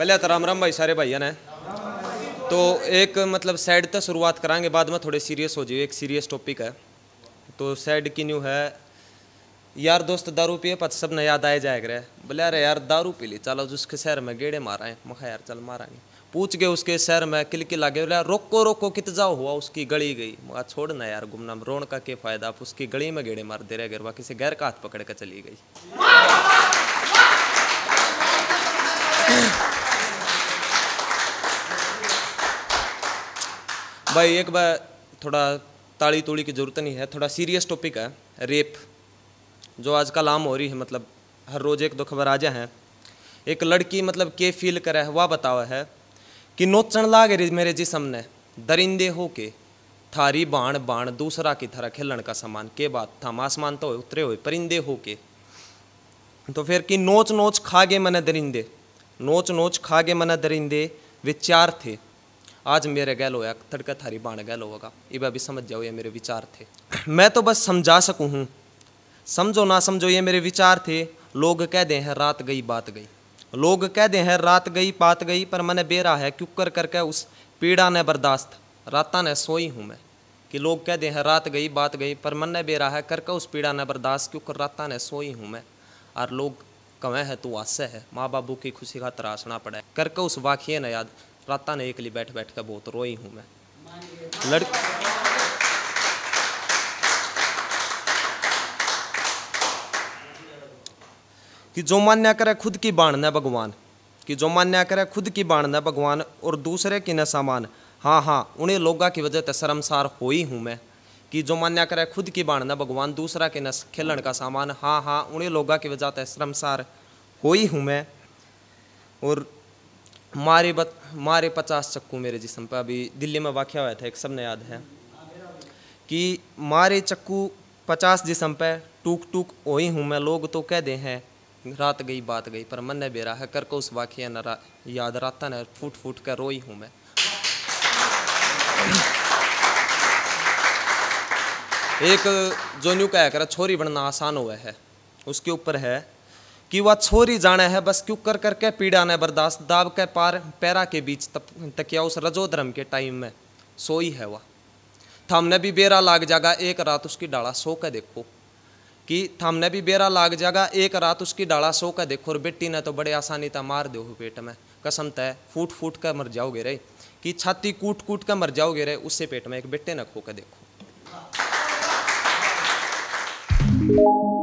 पहले तो राम राम भाई सारे भाइयों ने तो एक मतलब सैड तो शुरुआत करांगे बाद में थोड़े सीरियस हो जाइए एक सीरियस टॉपिक है तो सैड की न्यू है यार दोस्त दारू पिए पता तो सब ने याद आए जाए बोले अरे यार दारू पी ली चलो उसके शहर में गेड़े मारा है मखा यार चल नहीं पूछ गए उसके शहर में किलकी लागे बोले रोको रोको कित जाओ हुआ उसकी गली गई मगा छोड़ ना यार गुमना रोण का के फायदा आप उसकी गली में गेड़े मार दे रहे वहाँ किसी गैर का हाथ पकड़ कर चली गई भाई एक बार थोड़ा ताड़ी तोड़ी की ज़रूरत नहीं है थोड़ा सीरियस टॉपिक है रेप जो आजकल आम हो रही है मतलब हर रोज़ एक दो खबर आ जाए हैं एक लड़की मतलब के फील करे है वह बतावा है कि नोचण लाग रही मेरे जिसम ने दरिंदे हो के थारी बाण बाण दूसरा की तरह खेलन का सामान के बात था आसमान तो उतरे हुए परिंदे हो के तो फिर कि नोच नोच खा गए मना दरिंदे नोच नोच खा गए मना दरिंदे वे चार थे आज मेरे गैल होया तड़का थारी बाण गैल होगा इब अभी समझ जाओ ये मेरे विचार थे मैं तो बस समझा सकूँ हूँ समझो ना समझो ये मेरे विचार थे लोग कह दे हैं रात गई बात गई लोग कह दे हैं रात गई बात गई पर मैंने बेरा है कर करके उस पीड़ा ने बर्दाश्त राता ने सोई हूँ मैं कि लोग कह दे हैं रात गई बात गई पर मन ने बेरा है करके उस पीड़ा ने बर्दाश्त कर राता ने सोई हूँ मैं और लोग कवें है तू आस है माँ बाबू की खुशी का तराशना पड़े करके उस वाक्य ने याद रात ने एक लिए बैठ बैठ कर बहुत रोई हूँ मैं लड़ कि जो मान्या करे खुद की बाण न भगवान कि जो मान्या करे खुद की बाण न भगवान और दूसरे की न सामान हाँ हाँ उन्हें लोगों की वजह से शर्मसार हो ही हूँ मैं कि जो मान्या करे खुद की बाण न भगवान दूसरा के न खेलन का सामान हाँ हाँ उन्हें लोगों की वजह से शर्मसार हो ही हूँ मैं और मारे बत मारे पचास चक्कू मेरे जिसम पर अभी दिल्ली में वाक्य हुआ था एक सब ने याद है कि मारे चक्कू पचास जिसम पर टूक टूक ओई हूँ मैं लोग तो कह दे हैं रात गई बात गई पर मन ने बेरा है कर को उस वाक्य न रा, याद रात न फूट फूट कर रोई हूँ मैं एक जो न्यू कह कर छोरी बनना आसान हुआ है उसके ऊपर है कि वह छोरी जाने है बस कर करके पीड़ा ने बर्दाश्त दाब के पार पैरा के बीच तप, तकिया उस रजोधर्म के टाइम में सोई है वह थामने भी बेरा लाग जागा एक रात उसकी डाला सो के देखो कि थामने भी बेरा लाग जागा एक रात उसकी डाला सो के देखो और बेटी ने तो बड़े आसानी था मार दो पेट में कसम तय फूट फूट कर मर जाओगे रे कि छाती कूट कूट कर मर जाओगे रे उससे पेट में एक बेटे ने खो के देखो